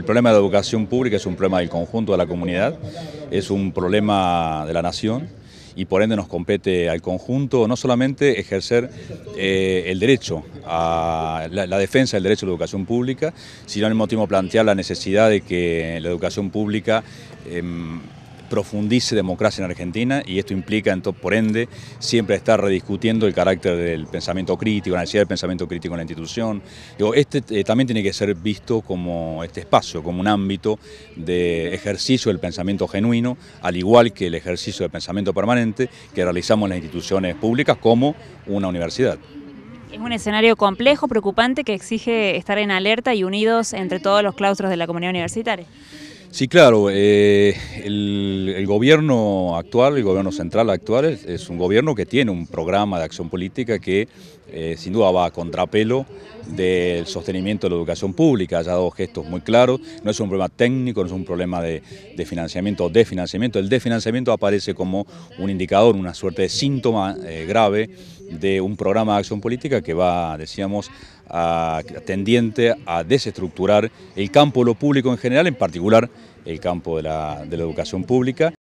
El problema de la educación pública es un problema del conjunto de la comunidad, es un problema de la nación y por ende nos compete al conjunto no solamente ejercer eh, el derecho, a la, defensa del derecho a la educación pública, sino al mismo tiempo plantear la necesidad de que la educación pública... Em, profundice democracia en Argentina y esto implica, por ende, siempre estar rediscutiendo el carácter del pensamiento crítico, la necesidad del pensamiento crítico en la institución. este eh, también tiene que ser visto como este espacio, como un ámbito de ejercicio del pensamiento genuino, al igual que el ejercicio del pensamiento permanente que realizamos en las instituciones públicas como una universidad. Es un escenario complejo, preocupante, que exige estar en alerta y unidos entre todos los claustros de la comunidad universitaria. Sí, claro. Eh, el, gobierno actual, el gobierno central actual, es, un gobierno que tiene un programa de acción política que eh, sin duda va a contrapelo del sostenimiento de la educación pública. Ha dado gestos muy claros. No es un problema técnico, no es un problema de, financiamiento o desfinanciamiento. El desfinanciamiento aparece como un indicador, una suerte de síntoma eh, grave de un programa de acción política que va, decíamos, tendiente a desestructurar el campo de lo público en general, en particular el campo de la educación pública.